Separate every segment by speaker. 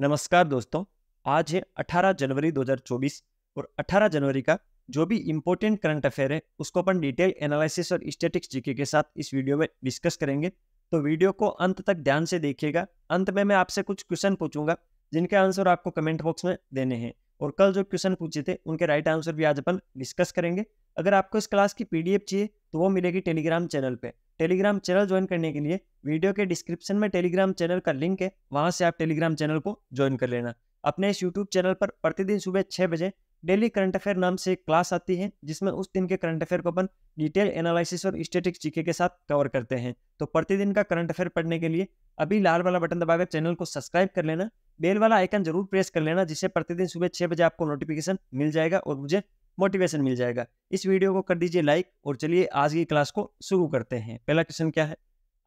Speaker 1: नमस्कार दोस्तों आज है 18 जनवरी 2024 और 18 जनवरी का जो भी इम्पोर्टेंट करंट अफेयर है उसको अपन डिटेल एनालिसिस और स्टेटिक्स जीके के साथ इस वीडियो में डिस्कस करेंगे तो वीडियो को अंत तक ध्यान से देखिएगा अंत में मैं आपसे कुछ क्वेश्चन पूछूंगा जिनके आंसर आपको कमेंट बॉक्स में देने हैं और कल जो क्वेश्चन पूछे थे उनके राइट आंसर भी आज अपन डिस्कस करेंगे अगर आपको इस क्लास की पी चाहिए तो वो मिलेगी टेलीग्राम चैनल पर टेलीग्राम चैनल ज्वाइन करने के लिए वीडियो के डिस्क्रिप्शन में टेलीग्राम चैनल का लिंक है वहाँ से आप टेलीग्राम चैनल को ज्वाइन कर लेना अपने इस यूट्यूब चैनल पर प्रतिदिन सुबह छः बजे डेली करंट अफेयर नाम से क्लास आती है जिसमें उस दिन के करंट अफेयर को अपन डिटेल एनालिसिस और स्टेटिक जीके के साथ कवर करते हैं तो प्रतिदिन का करंट अफेयर पढ़ने के लिए अभी लाल वाला बटन दबाकर चैनल को सब्सक्राइब कर लेना बेल वाला आइकन जरूर प्रेस कर लेना जिससे प्रतिदिन सुबह छः बजे आपको नोटिफिकेशन मिल जाएगा और मुझे मोटिवेशन मिल जाएगा इस वीडियो को कर दीजिए लाइक और चलिए आज की क्लास को शुरू करते हैं पहला क्वेश्चन क्या है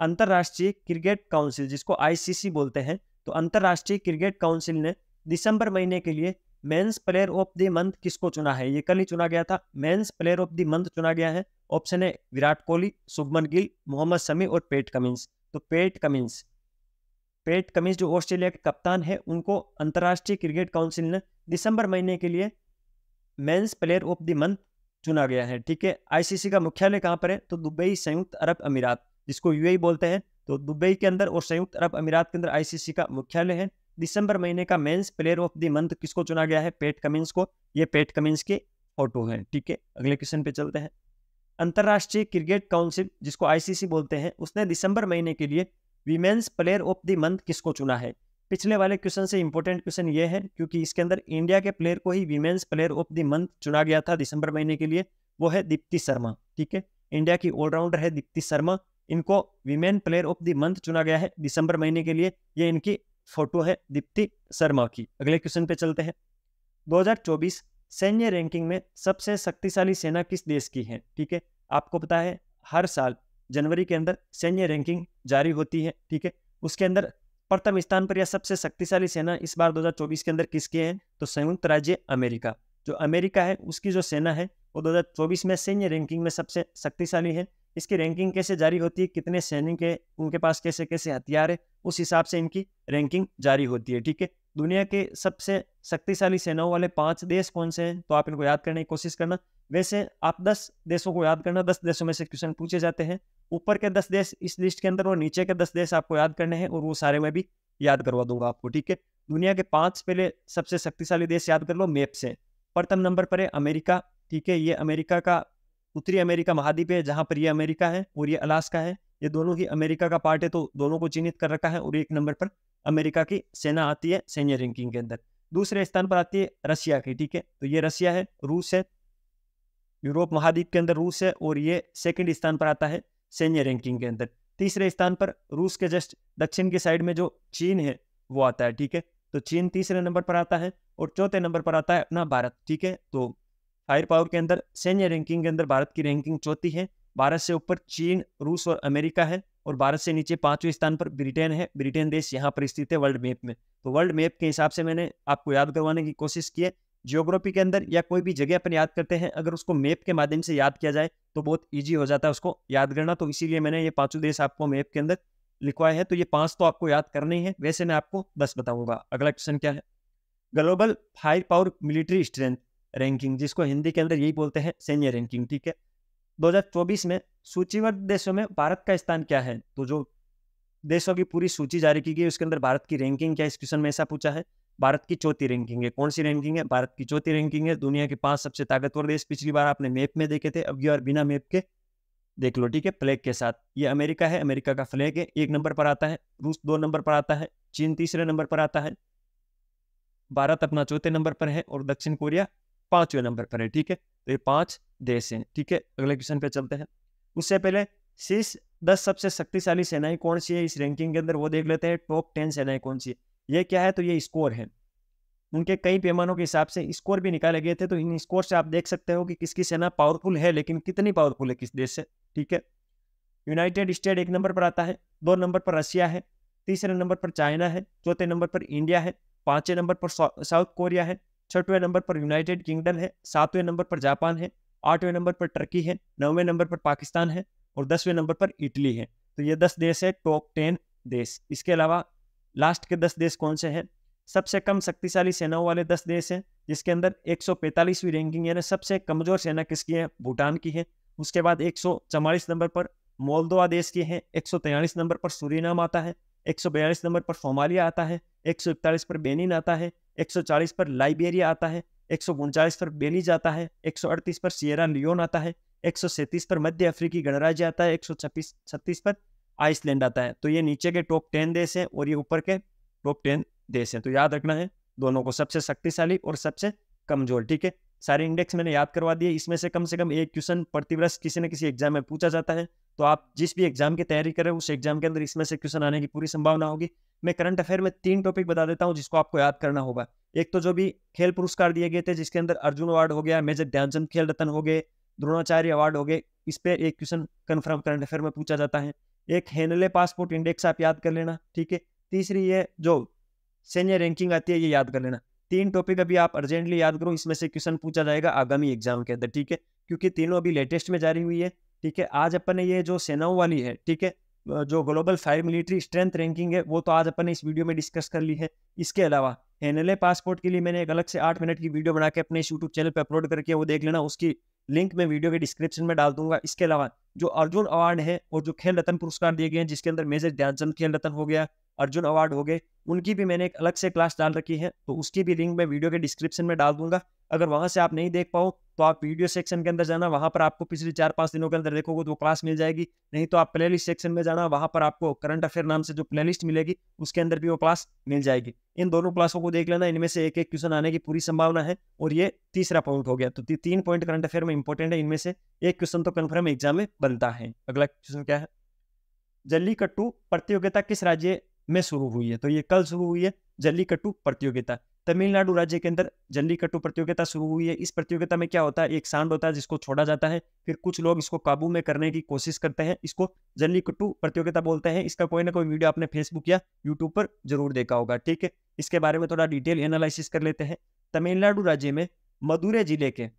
Speaker 1: अंतर्राष्ट्रीय क्रिकेट काउंसिल जिसको आईसीसी बोलते हैं तो अंतर्राष्ट्रीय क्रिकेट काउंसिल ने दिसंबर महीने के लिए men's player of the month किसको चुना है ये कल ही चुना गया था men's player of the month चुना गया है ऑप्शन है विराट कोहली शुभमन गिल मोहम्मद शमी और पेट कमिंस तो पेट कमिंस पेट कमिंस जो ऑस्ट्रेलिया के कप्तान है उनको अंतर्राष्ट्रीय क्रिकेट काउंसिल ने दिसंबर महीने के लिए men's player of the month चुना गया है ठीक है आईसीसी का मुख्यालय कहाँ पर है तो दुबई संयुक्त अरब अमीरात जिसको यू e बोलते हैं तो दुबई के अंदर और संयुक्त अरब अमीरात के अंदर आईसीसी का मुख्यालय है दिसंबर महीने का men's player of the month किसको चुना गया है पेट कमिंस को ये पेट कमिंस के फोटो है ठीक है अगले क्वेश्चन पे चलते हैं अंतर्राष्ट्रीय क्रिकेट काउंसिल जिसको आईसीसी बोलते हैं उसने दिसंबर महीने के लिए women's player of the month किसको चुना है पिछले वाले क्वेश्चन से इंपॉर्टेंट क्वेश्चन ये है क्योंकि इसके अंदर इंडिया के प्लेयर को ही women's player of the month चुना गया था दिसंबर महीने के लिए वो है दीप्ति शर्मा ठीक है इंडिया की ऑलराउंडर है दीप्ति शर्मा इनको women player of the month चुना गया है दिसंबर महीने के लिए ये इनकी फोटो है दीप्ति शर्मा की अगले क्वेश्चन पे चलते हैं 2024 सैन्य रैंकिंग में सबसे शक्तिशाली सेना किस देश की है ठीक है आपको पता है हर साल जनवरी के अंदर सैन्य रैंकिंग जारी होती है ठीक है उसके अंदर प्रथम स्थान पर यह सबसे शक्तिशाली सेना इस बार 2024 के अंदर किसके हैं तो संयुक्त राज्य अमेरिका जो अमेरिका है उसकी जो सेना है वो 2024 में सैन्य रैंकिंग में सबसे शक्तिशाली है इसकी रैंकिंग कैसे जारी होती है कितने सैनिक है उनके पास कैसे कैसे हथियार है उस हिसाब से इनकी रैंकिंग जारी होती है ठीक है दुनिया के सबसे शक्तिशाली सेनाओं वाले पांच देश कौन से हैं तो आप इनको याद करने की कोशिश करना वैसे आप दस देशों को याद करना दस देशों में से क्वेश्चन पूछे जाते हैं ऊपर के दस देश इस लिस्ट के अंदर और नीचे के दस देश आपको याद करने हैं और वो सारे में भी याद करवा दूंगा आपको ठीक है दुनिया के पांच पहले सबसे शक्तिशाली देश याद कर लो मैप से प्रथम नंबर पर है अमेरिका ठीक है ये अमेरिका का उत्तरी अमेरिका महाद्वीप है जहाँ पर ये अमेरिका है और ये अलास्का है ये दोनों ही अमेरिका का पार्ट है तो दोनों को चिन्हित कर रखा है और एक नंबर पर अमेरिका की सेना आती है सैन्य रैंकिंग के अंदर दूसरे स्थान पर आती है रशिया की ठीक है तो ये रशिया है रूस है यूरोप महाद्वीप के अंदर रूस है और ये सेकंड स्थान पर आता है सैन्य रैंकिंग के अंदर तीसरे स्थान पर रूस के जस्ट दक्षिण की साइड में जो चीन है वो आता है ठीक है तो चीन तीसरे नंबर पर आता है और चौथे नंबर पर आता है अपना भारत ठीक है तो फायर पावर के अंदर सैन्य रैंकिंग के अंदर भारत की रैंकिंग चौथी है भारत से ऊपर चीन रूस और अमेरिका है और भारत से नीचे पांचवें स्थान पर ब्रिटेन है ब्रिटेन देश यहाँ पर स्थित है वर्ल्ड मैप में तो वर्ल्ड मैप के हिसाब से मैंने आपको याद करवाने की कोशिश की है जियोग्राफी के अंदर या कोई भी जगह अपन याद करते हैं अगर उसको मैप के माध्यम से याद किया जाए तो बहुत ईजी हो जाता है उसको याद करना तो इसीलिए मैंने ये पांचों देश आपको मैप के अंदर लिखवाए हैं तो ये पांच तो आपको याद करने ही है वैसे मैं आपको दस बताऊंगा अगला क्वेश्चन क्या है global fire power military strength ranking जिसको हिंदी के अंदर यही बोलते हैं सैन्य रैंकिंग ठीक है 2024 में सूचीबद्ध देशों में भारत का स्थान क्या है तो जो देशों की पूरी सूची जारी की गई उसके अंदर भारत की रैंकिंग क्या इस क्वेश्चन में ऐसा पूछा है भारत की चौथी रैंकिंग है कौन सी रैंकिंग है भारत की चौथी रैंकिंग है दुनिया के पांच सबसे ताकतवर देश पिछली बार आपने मैप में देखे थे अब ये और बिना मैप के देख लो ठीक है फ्लैग के साथ ये अमेरिका है अमेरिका का फ्लैग है एक नंबर पर आता है रूस दो नंबर पर आता है चीन तीसरे नंबर पर आता है भारत अपना चौथे नंबर पर है और दक्षिण कोरिया पांचवें नंबर पर है ठीक है तो ये पांच देश हैं ठीक है अगले क्वेश्चन पे चलते हैं उससे पहले शीर्ष दस सबसे शक्तिशाली सेनाएं कौन सी है इस रैंकिंग के अंदर वो देख लेते हैं टॉप टेन सेनाएं कौन सी है ये क्या है तो ये स्कोर है उनके कई पैमानों के हिसाब से स्कोर भी निकाले गए थे तो इन स्कोर से आप देख सकते हो कि किसकी सेना पावरफुल है लेकिन कितनी पावरफुल है किस देश से ठीक है यूनाइटेड स्टेट एक नंबर पर आता है दो नंबर पर रशिया है तीसरे नंबर पर चाइना है चौथे नंबर पर इंडिया है पांचवें नंबर पर साउथ कोरिया है छठवें नंबर पर यूनाइटेड किंगडम है सातवें नंबर पर जापान है आठवें नंबर पर टर्की है नौवें नंबर पर पाकिस्तान है और दसवें नंबर पर इटली है तो ये दस देश है टॉप टेन देश इसके अलावा लास्ट के दस देश कौन से हैं सबसे कम शक्तिशाली सेनाओं वाले दस देश हैं जिसके अंदर 145वीं रैंकिंग यानी सबसे कमजोर सेना किसकी है भूटान की है उसके बाद एक नंबर पर मोलदोवा देश की है एक नंबर पर सूरीनाम आता है एक नंबर पर सोमालिया आता है एक पर बेनिन आता है 140 पर लाइबेरिया आता है एक पर बेलीज आता है एक पर सियरा लियोन आता है एक पर मध्य अफ्रीकी गणराज्य आता है एक 36 पर आइसलैंड आता है तो ये नीचे के टॉप टेन देश हैं और ये ऊपर के टॉप टेन देश हैं तो याद रखना है दोनों को सबसे शक्तिशाली और सबसे कमजोर ठीक है सारे इंडेक्स मैंने याद करवा दिए इसमें से कम से कम एक क्वेश्चन प्रतिवर्ष किसी न किसी एग्जाम में पूछा जाता है तो आप जिस भी एग्जाम की तैयारी करें उस एग्जाम के अंदर इसमें से क्वेश्चन आने की पूरी संभावना होगी मैं करंट अफेयर में तीन टॉपिक बता देता हूँ जिसको आपको याद करना होगा एक तो जो भी खेल पुरस्कार दिए गए थे जिसके अंदर अर्जुन अवार्ड हो गया मेजर ध्यानचंद खेल रत्न हो गए द्रोणाचार्य अवार्ड हो गए इस पर एक क्वेश्चन कन्फर्म करंट अफेयर में पूछा जाता है एक हेनले पासपोर्ट इंडेक्स आप याद कर लेना ठीक है तीसरी ये जो सैन्य रैंकिंग आती है ये याद कर लेना तीन टॉपिक अभी आप अर्जेंटली याद करो इसमें से क्वेश्चन पूछा जाएगा आगामी एग्जाम के अंदर ठीक है क्योंकि तीनों अभी लेटेस्ट में जारी हुई है ठीक है आज अपन ने ये जो सेनाओं वाली है ठीक है जो global fire military strength ranking है वो तो आज अपन ने इस वीडियो में डिस्कस कर ली है इसके अलावा एन पासपोर्ट के लिए मैंने एक अलग से आठ मिनट की वीडियो बना के अपने यूट्यूब चैनल पर अपलोड करके वो देख लेना उसकी लिंक मैं वीडियो के डिस्क्रिप्शन में डाल दूंगा इसके अलावा जो अर्जुन अवार्ड है और जो खेल रत्न पुरस्कार दिए गए हैं जिसके अंदर मेजर ध्यानचंद खेल रत्न हो गया अर्जुन अवार्ड हो गए उनकी भी मैंने एक अलग से क्लास डाल रखी है तो उसकी भी लिंक मैं वीडियो के डिस्क्रिप्शन में डाल दूंगा अगर वहां से आप नहीं देख पाओ तो आप वीडियो सेक्शन के अंदर जाना वहाँ पर आपको पिछले चार पाँच दिनों के अंदर देखोगे तो क्लास मिल जाएगी नहीं तो आप प्लेलिस्ट सेक्शन में जाना वहाँ पर आपको करंट अफेयर नाम से जो प्लेलिस्ट मिलेगी उसके अंदर भी वो क्लास मिल जाएगी इन दोनों क्लासों को देख लेना इनमें से एक एक क्वेश्चन आने की पूरी संभावना है और ये तीसरा पॉइंट हो गया तो तीन पॉइंट करंट अफेयर में इंपॉर्टेंट है इनमें से एक क्वेश्चन तो कन्फर्म एग्जाम में बनता है अगला क्वेश्चन क्या है जल्लीकट्टू प्रतियोगिता किस राज्य में शुरू हुई है तो ये कल शुरू हुई है जल्लीकट्टू प्रतियोगिता तमिलनाडु राज्य के अंदर जल्लीकट्टू प्रतियोगिता शुरू हुई है इस प्रतियोगिता में क्या होता है एक सांड होता है जिसको छोड़ा जाता है फिर कुछ लोग इसको काबू में करने की कोशिश करते हैं इसको जल्लीकट्टू प्रतियोगिता बोलते हैं इसका कोई ना कोई वीडियो आपने फेसबुक या यूट्यूब पर जरूर देखा होगा ठीक है इसके बारे में थोड़ा डिटेल एनालिसिस कर लेते हैं तमिलनाडु राज्य में मदुरे जिले के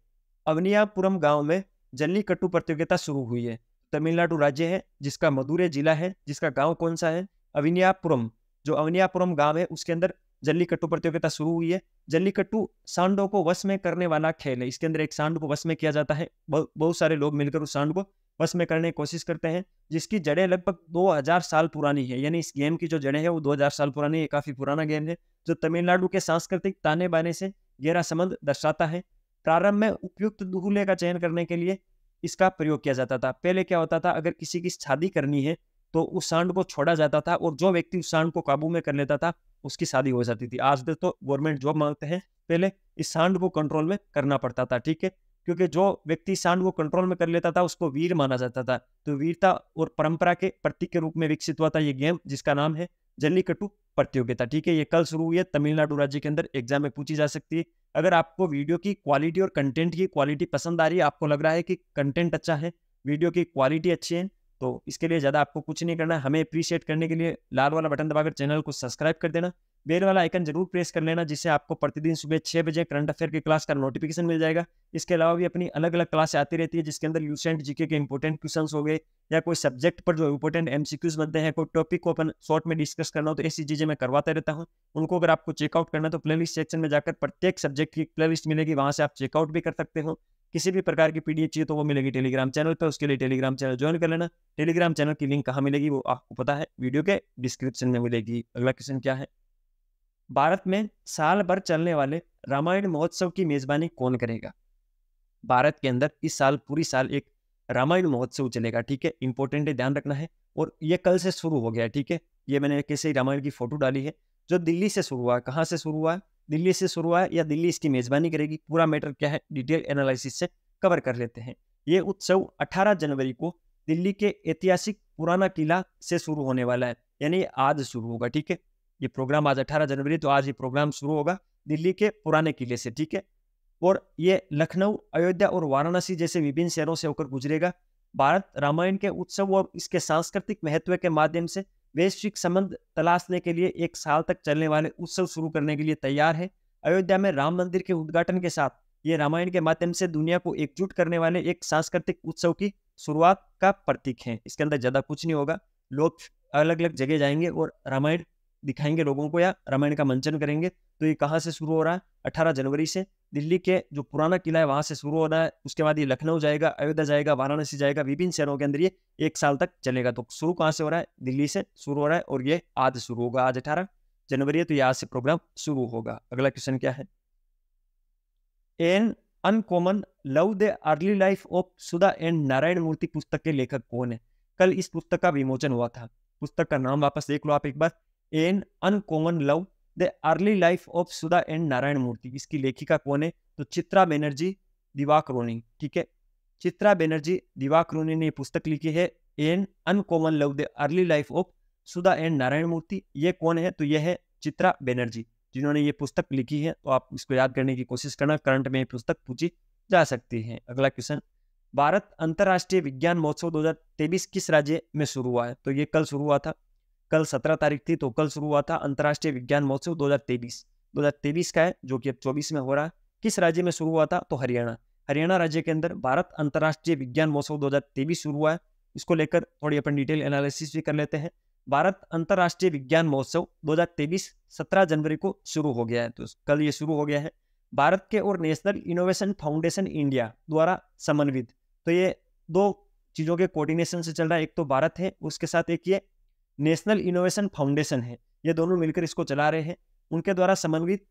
Speaker 1: अवनियापुरम गाँव में जल्लीकट्टू प्रतियोगिता शुरू हुई है तमिलनाडु राज्य है जिसका मदुरे जिला है जिसका गाँव कौन सा है अविनियापुरम जो अवनियापुरम गाँव है उसके अंदर जल्लीकट्टू प्रतियोगिता शुरू हुई है जल्लीकट्टू सांडो को वश में करने वाला खेल है इसके अंदर एक सांड को वश में किया जाता है बहुत सारे लोग मिलकर उस सांड को वश में करने की कोशिश करते हैं जिसकी जड़ें लगभग 2000 साल पुरानी है यानी इस गेम की जो जड़ें हैं वो 2000 साल पुरानी है काफ़ी पुराना गेम है जो तमिलनाडु के सांस्कृतिक ताने बाने से गहरा संबंध दर्शाता है प्रारंभ में उपयुक्त दूल्हे का चयन करने के लिए इसका प्रयोग किया जाता था पहले क्या होता था अगर किसी की शादी करनी है तो उस सांड को छोड़ा जाता था और जो व्यक्ति उस सांड को काबू में कर लेता था उसकी शादी हो जाती थी आज तो गवर्नमेंट जॉब मांगते हैं पहले इस सांड को कंट्रोल में करना पड़ता था ठीक है क्योंकि जो व्यक्ति सांड को कंट्रोल में कर लेता था उसको वीर माना जाता था तो वीरता और परंपरा के प्रतीक के रूप में विकसित हुआ था ये गेम जिसका नाम है जल्लीकट्टू प्रतियोगिता ठीक है ये कल शुरू हुई है तमिलनाडु राज्य के अंदर एग्जाम में पूछी जा सकती है अगर आपको वीडियो की क्वालिटी और कंटेंट की क्वालिटी पसंद आ रही है आपको लग रहा है कि कंटेंट अच्छा है वीडियो की क्वालिटी अच्छी है तो इसके लिए ज़्यादा आपको कुछ नहीं करना हमें अप्रिशिएट करने के लिए लाल वाला बटन दबाकर चैनल को सब्सक्राइब कर देना बेल वाला आइकन जरूर प्रेस कर लेना जिससे आपको प्रतिदिन सुबह छः बजे करंट अफेयर की क्लास का नोटिफिकेशन मिल जाएगा इसके अलावा भी अपनी अलग अलग क्लास आती रहती है जिसके अंदर यूसेंट जीके के इंपॉर्टेंट क्वेश्चन हो गए या कोई सब्जेक्ट पर जो इंपॉर्टेंट एम बनते हैं कोई टॉपिक को अपन शॉर्ट में डिस्कस करना हो तो ऐसी चीज़ें मैं करवाता रहता हूँ उनको अगर आपको चेकआउट करना तो प्ले सेक्शन में जाकर प्रत्येक सब्जेक्ट की प्ले मिलेगी वहाँ से आप चेकआउट भी कर सकते हो किसी भी प्रकार की पीडीएफ चाहिए तो वो मिलेगी टेलीग्राम चैनल पर उसके लिए टेलीग्राम चैनल ज्वाइन कर लेना टेलीग्राम चैनल की लिंक कहाँ मिलेगी वो आपको पता है वीडियो के डिस्क्रिप्शन में मिलेगी अगला क्वेश्चन क्या है भारत में साल भर चलने वाले रामायण महोत्सव की मेजबानी कौन करेगा भारत के अंदर इस साल पूरी साल एक रामायण महोत्सव चलेगा ठीक है इंपॉर्टेंट है ध्यान रखना है और ये कल से शुरू हो गया ठीक है ये मैंने कैसे रामायण की फोटो डाली है जो दिल्ली से शुरू हुआ है कहाँ से शुरू हुआ है दिल्ली से शुरू हुआ है या दिल्ली इसकी मेजबानी करेगी पूरा मैटर क्या है डिटेल एनालिसिस से कवर कर लेते हैं ये उत्सव 18 जनवरी को दिल्ली के ऐतिहासिक पुराना किला से शुरू होने वाला है यानी आज शुरू होगा ठीक है ये प्रोग्राम आज 18 जनवरी तो आज ये प्रोग्राम शुरू होगा दिल्ली के पुराने किले से ठीक है और ये लखनऊ अयोध्या और वाराणसी जैसे विभिन्न शहरों से होकर गुजरेगा भारत रामायण के उत्सव और इसके सांस्कृतिक महत्व के माध्यम से वैश्विक संबंध तलाशने के लिए एक साल तक चलने वाले उत्सव शुरू करने के लिए तैयार है अयोध्या में राम मंदिर के उद्घाटन के साथ ये रामायण के माध्यम से दुनिया को एकजुट करने वाले एक सांस्कृतिक उत्सव की शुरुआत का प्रतीक है इसके अंदर ज़्यादा कुछ नहीं होगा लोग अलग अलग जगह जाएंगे और रामायण दिखाएंगे लोगों को या रामायण का मंचन करेंगे तो ये कहाँ से शुरू हो रहा है अठारह जनवरी से दिल्ली के जो पुराना किला है वहाँ से शुरू हो रहा है उसके बाद ये लखनऊ जाएगा अयोध्या जाएगा वाराणसी जाएगा विभिन्न शहरों के अंदर ये एक साल तक चलेगा तो शुरू कहाँ से हो रहा है दिल्ली से शुरू हो रहा है और ये आज शुरू होगा आज अठारह जनवरी है तो ये आज से प्रोग्राम शुरू होगा अगला क्वेश्चन क्या है an uncommon love the early life of Sudha and Narayana Murthy पुस्तक के लेखक कौन है कल इस पुस्तक का विमोचन हुआ था पुस्तक का नाम वापस देख लो आप एक बार an uncommon love the early life of Sudha and Narayana Murthy इसकी लेखिका कौन है तो चित्रा बैनर्जी दिवाक रोनी ठीक है चित्रा बैनर्जी दिवाक रोनी ने पुस्तक लिखी है an uncommon love the early life of Sudha and Narayana Murthy ये कौन है तो यह है चित्रा बैनर्जी जिन्होंने ये पुस्तक लिखी है तो आप इसको याद करने की कोशिश करना करंट में ये पुस्तक पूछी जा सकती है अगला क्वेश्चन भारत अंतर्राष्ट्रीय विज्ञान महोत्सव 2023 किस राज्य में शुरू हुआ है तो ये कल शुरू हुआ था कल सत्रह तारीख थी तो कल शुरू हुआ था अंतर्राष्ट्रीय विज्ञान महोत्सव हजार तेईस का है जो कि अब चौबीस में हो रहा है किस राज्य में शुरू हुआ था तो हरियाणा हरियाणा राज्य के अंदर भारत अंतर्राष्ट्रीय विज्ञान महोत्सव दो शुरू हुआ है इसको लेकर थोड़ी अपन डिटेल एनालिसिस भी कर लेते हैं भारत अंतर्राष्ट्रीय विज्ञान महोत्सव 2023 17 जनवरी को शुरू हो गया है तो कल ये शुरू हो गया है भारत के और नेशनल इनोवेशन फाउंडेशन इंडिया द्वारा समन्वित तो ये दो चीज़ों के कोऑर्डिनेशन से चल रहा है एक तो भारत है उसके साथ एक ये नेशनल इनोवेशन फाउंडेशन है ये दोनों मिलकर इसको चला रहे हैं उनके द्वारा समन्वित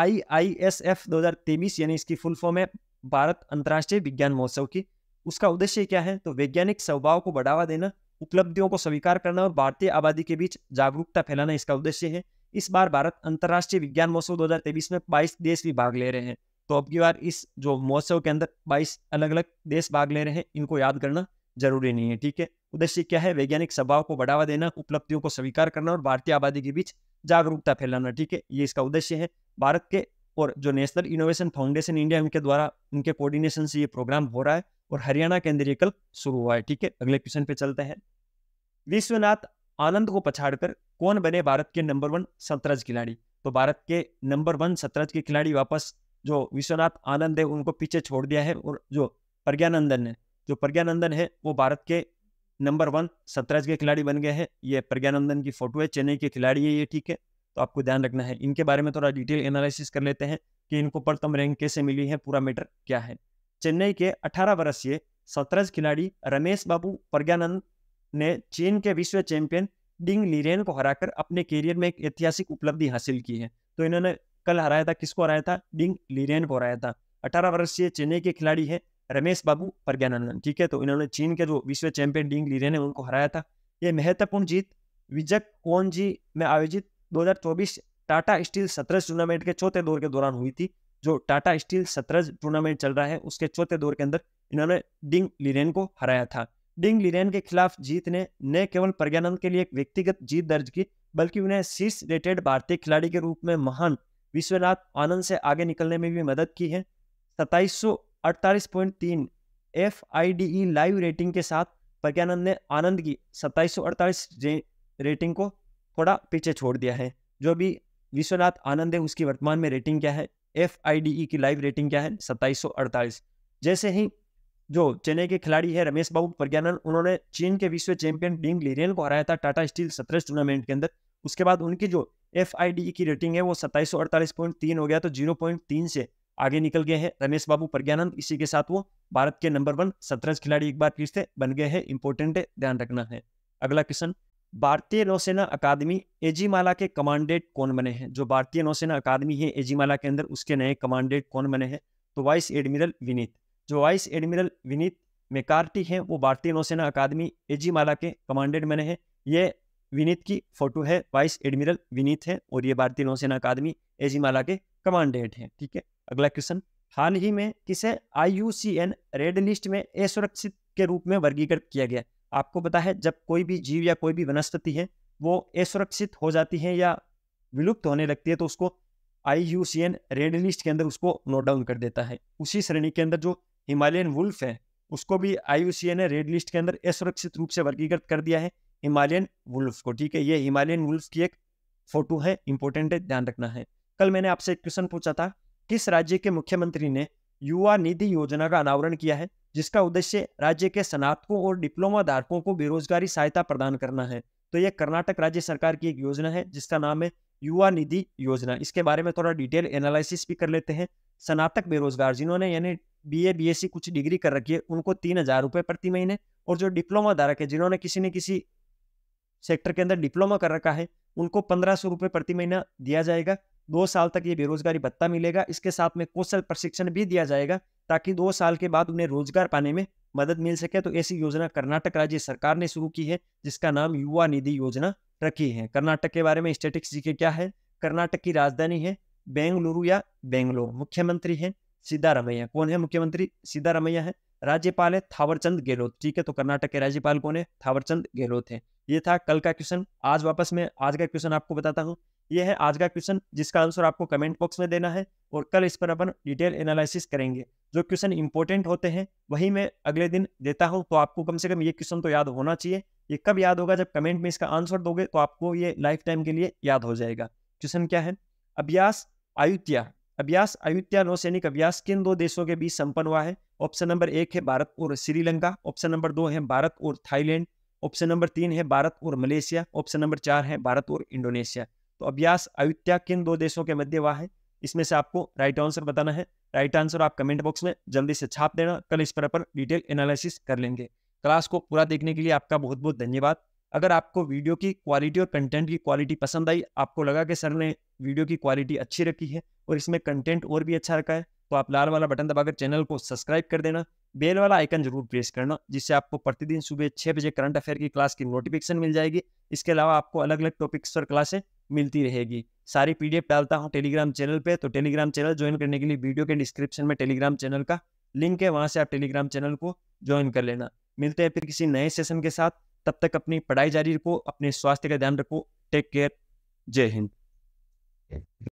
Speaker 1: आई आई एस एफ दो हजार यानी इसकी फुल फॉर्म है भारत अंतर्राष्ट्रीय विज्ञान महोत्सव की उसका उद्देश्य क्या है तो वैज्ञानिक स्वभाव को बढ़ावा देना उपलब्धियों को स्वीकार करना और भारतीय आबादी के बीच जागरूकता फैलाना इसका उद्देश्य है इस बार भारत अंतर्राष्ट्रीय विज्ञान महोत्सव 2023 में 22 देश भी भाग ले रहे हैं तो अब की बार इस जो महोत्सव के अंदर 22 अलग अलग देश भाग ले रहे हैं इनको याद करना जरूरी नहीं है ठीक है उद्देश्य क्या है वैज्ञानिक स्वभाव को बढ़ावा देना उपलब्धियों को स्वीकार करना और भारतीय आबादी के बीच जागरूकता फैलाना ठीक है ये इसका उद्देश्य है भारत के और जो नेशनल इनोवेशन फाउंडेशन इंडिया इनके द्वारा इनके कोऑर्डिनेशन से ये प्रोग्राम हो रहा है और हरियाणा केंद्रीय कल शुरू हुआ है ठीक है अगले क्वेश्चन पे चलते हैं विश्वनाथ आनंद को पछाड़कर कौन बने भारत के नंबर वन शतरंज खिलाड़ी तो भारत के नंबर वन शतरंज के खिलाड़ी वापस जो विश्वनाथ आनंद है उनको पीछे छोड़ दिया है और जो प्रज्ञानंदन है जो प्रज्ञानंदन है वो भारत के नंबर वन सतराज के खिलाड़ी बन गए हैं ये प्रज्ञानंदन की फोटो है चेन्नई के खिलाड़ी है ये ठीक है तो आपको ध्यान रखना है इनके बारे में थोड़ा डिटेल एनालिसिस कर लेते हैं कि इनको प्रथम रैंक कैसे मिली है पूरा मैटर क्या है चेन्नई के अठारह वर्षीय सतराज खिलाड़ी रमेश बाबू प्रज्ञानंद ने चीन के विश्व चैंपियन डिंग लीरेन को हराकर अपने कैरियर में एक ऐतिहासिक उपलब्धि हासिल की है तो इन्होंने कल हराया था किसको हराया था डिंग लीरेन को हराया था अठारह वर्षीय चेन्नई के खिलाड़ी है रमेश बाबू प्रज्ञानंदन ठीक है तो इन्होंने चीन के जो विश्व चैंपियन डिंग लीरे ने उनको हराया था ये महत्वपूर्ण जीत विजक कौन जी में आयोजित 2024 टाटा स्टील सतरज टूर्नामेंट के चौथे दौर के दौरान हुई थी जो टाटा स्टील सतरज टूर्नामेंट चल रहा है उसके चौथे दौर के अंदर इन्होंने डिंग लीरेन को हराया था डिंग लीरेन के खिलाफ जीत ने न केवल प्रज्ञानंद के लिए एक व्यक्तिगत जीत दर्ज की बल्कि उन्हें शीर्ष रेटेड भारतीय खिलाड़ी के रूप में महान विश्वनाथ आनंद से आगे निकलने में भी मदद की है सताईस अड़तालीस पॉइंट तीन F I D E live rating के साथ प्रज्ञानंद ने आनंद की सत्ताईस सौ अड़तालीस रेटिंग को थोड़ा पीछे छोड़ दिया है जो भी विश्वनाथ आनंद है उसकी वर्तमान में रेटिंग क्या है एफ आई डी ई की लाइव रेटिंग क्या है सत्ताईस सौ अड़तालीस जैसे ही जो चेन्नई के खिलाड़ी है रमेश बाबू प्रज्ञानंद उन्होंने चीन के विश्व चैंपियन बिंग लिरेन को हराया था टाटा स्टील सत्रह टूर्नामेंट के अंदर उसके बाद उनकी जो एफ e की रेटिंग है वो सत्ताईस हो गया तो जीरो से आगे निकल गए हैं रमेश बाबू प्रज्ञानंद इसी के साथ वो भारत के नंबर वन शतरंज खिलाड़ी एक बार फिर से बन गए हैं इंपोर्टेंट है ध्यान रखना है अगला क्वेश्चन भारतीय नौसेना अकादमी एजीमाला के कमांडेंट कौन बने हैं जो भारतीय नौसेना अकादमी है एजीमाला के अंदर उसके नए कमांडेंट कौन बने हैं तो वाइस एडमिरल विनीत जो वाइस एडमिरल विनीत मेकार्टी हैं वो भारतीय नौसेना अकादमी एजीमाला के कमांडेंट बने हैं ये विनीत की फोटो है वाइस एडमिरल विनीत है और ये भारतीय नौसेना अकादमी एजीमाला के कमांड है ठीक है अगला क्वेश्चन हाल ही में किसे आई रेड लिस्ट में असुरक्षित के रूप में वर्गीकृत किया गया आपको पता है जब कोई भी जीव या कोई भी वनस्पति है वो असुरक्षित हो जाती है या विलुप्त होने लगती है तो उसको आई रेड लिस्ट के अंदर उसको नोट डाउन कर देता है उसी श्रेणी के अंदर जो हिमालयन वुल्फ है उसको भी आई ने रेड लिस्ट के अंदर असुरक्षित रूप से वर्गीकृत कर दिया है हिमालयन वुल्फ को ठीक है ये हिमालयन वुल्फ की एक फोटो है इंपॉर्टेंट है ध्यान रखना है कल मैंने आपसे एक क्वेश्चन पूछा था किस राज्य के मुख्यमंत्री ने युवा निधि योजना का अनावरण किया है जिसका उद्देश्य राज्य के स्नातकों और डिप्लोमा धारकों को बेरोजगारी सहायता प्रदान करना है तो यह कर्नाटक राज्य सरकार की एक योजना है जिसका नाम है युवा निधि योजना इसके बारे में थोड़ा डिटेल एनालिसिस भी कर लेते हैं स्नातक बेरोजगार जिन्होंने यानी B A B S C कुछ डिग्री कर रखी है उनको तीन हजार रुपये प्रति महीने और जो डिप्लोमा धारक है जिन्होंने किसी न किसी सेक्टर के अंदर डिप्लोमा कर रखा है उनको पंद्रह सौ रुपये प्रति महीना दिया जाएगा दो साल तक ये बेरोजगारी भत्ता मिलेगा इसके साथ में कौशल प्रशिक्षण भी दिया जाएगा ताकि दो साल के बाद उन्हें रोजगार पाने में मदद मिल सके तो ऐसी योजना कर्नाटक राज्य सरकार ने शुरू की है जिसका नाम युवा निधि योजना रखी है कर्नाटक के बारे में स्टेटिक्स जी के क्या है कर्नाटक की राजधानी है बेंगलुरु या बेंगलोर मुख्यमंत्री है सिद्धारमैया कौन है मुख्यमंत्री सिद्धारमैया है राज्यपाल है थावरचंद गहलोत ठीक है तो कर्नाटक के राज्यपाल कौन है थावरचंद गहलोत है ये था कल का क्वेश्चन आज वापस मैं आज का क्वेश्चन आपको बताता हूँ ये है आज का क्वेश्चन जिसका आंसर आपको कमेंट बॉक्स में देना है और कल इस पर अपन डिटेल एनालिसिस करेंगे जो क्वेश्चन इंपॉर्टेंट होते हैं वही मैं अगले दिन देता हूँ तो आपको कम से कम ये क्वेश्चन तो याद होना चाहिए ये कब याद होगा जब कमेंट में इसका आंसर दोगे तो आपको ये लाइफ टाइम के लिए याद हो जाएगा क्वेश्चन क्या है अभ्यास आयुत्या अभ्यास अयोध्या नौसैनिक अभ्यास किन दो देशों के बीच संपन्न हुआ है ऑप्शन नंबर एक है भारत और श्रीलंका ऑप्शन नंबर दो है भारत और थाईलैंड ऑप्शन नंबर तीन है भारत और मलेशिया ऑप्शन नंबर चार है भारत और इंडोनेशिया तो अभ्यास अयोध्या किन दो देशों के मध्य हुआ है इसमें से आपको राइट आंसर बताना है राइट आंसर आप कमेंट बॉक्स में जल्दी से छाप देना कल इस पर अपन डिटेल एनालिसिस कर लेंगे क्लास को पूरा देखने के लिए आपका बहुत बहुत धन्यवाद अगर आपको वीडियो की क्वालिटी और कंटेंट की क्वालिटी पसंद आई आपको लगा कि सर ने वीडियो की क्वालिटी अच्छी रखी है और इसमें कंटेंट और भी अच्छा रखा है तो आप लाल वाला बटन दबाकर चैनल को सब्सक्राइब कर देना बेल वाला आइकन जरूर प्रेस करना जिससे आपको प्रतिदिन सुबह छः बजे करंट अफेयर की क्लास की नोटिफिकेशन मिल जाएगी इसके अलावा आपको अलग अलग टॉपिक्स पर क्लासें मिलती रहेगी सारी पीडीएफ डालता हूँ टेलीग्राम चैनल पे तो टेलीग्राम चैनल ज्वाइन करने के लिए वीडियो के डिस्क्रिप्शन में टेलीग्राम चैनल का लिंक है वहाँ से आप टेलीग्राम चैनल को ज्वाइन कर लेना मिलते हैं फिर किसी नए सेशन के साथ तब तक अपनी पढ़ाई जारी रखो अपने स्वास्थ्य का ध्यान रखो टेक केयर जय हिंद